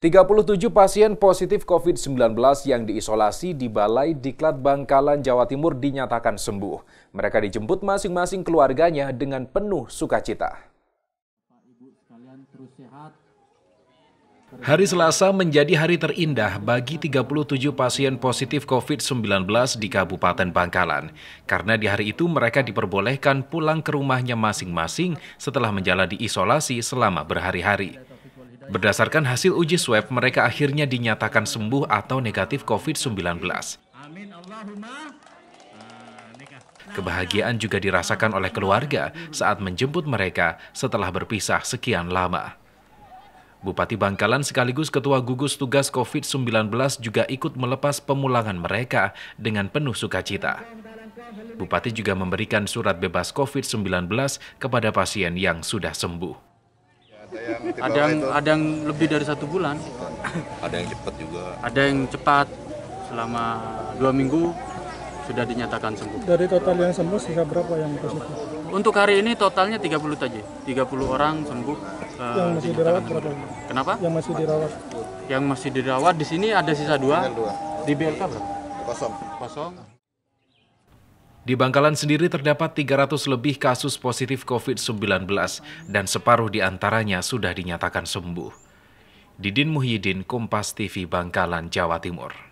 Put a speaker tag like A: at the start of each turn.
A: 37 pasien positif COVID-19 yang diisolasi di Balai Diklat Bangkalan, Jawa Timur dinyatakan sembuh. Mereka dijemput masing-masing keluarganya dengan penuh sukacita. Hari Selasa menjadi hari terindah bagi 37 pasien positif COVID-19 di Kabupaten Bangkalan. Karena di hari itu mereka diperbolehkan pulang ke rumahnya masing-masing setelah menjalani isolasi selama berhari-hari. Berdasarkan hasil uji swab, mereka akhirnya dinyatakan sembuh atau negatif COVID-19. Ah, Kebahagiaan juga dirasakan oleh keluarga saat menjemput mereka setelah berpisah sekian lama. Bupati Bangkalan sekaligus Ketua Gugus Tugas COVID-19 juga ikut melepas pemulangan mereka dengan penuh sukacita. Bupati juga memberikan surat bebas COVID-19 kepada pasien yang sudah sembuh
B: ada yang ada yang lebih dari satu bulan ada yang cepat juga ada yang cepat selama dua minggu sudah dinyatakan sembuh dari total yang sembuh sisa berapa yang positif untuk hari ini totalnya 30 tiga 30 orang sembuh eh, yang masih dirawat berapa kenapa yang masih dirawat yang masih dirawat di sini ada sisa dua di BLK berapa kosong kosong
A: di Bangkalan sendiri terdapat 300 lebih kasus positif COVID-19 dan separuh di antaranya sudah dinyatakan sembuh. Didin Muhyiddin, Kompas TV Bangkalan, Jawa Timur.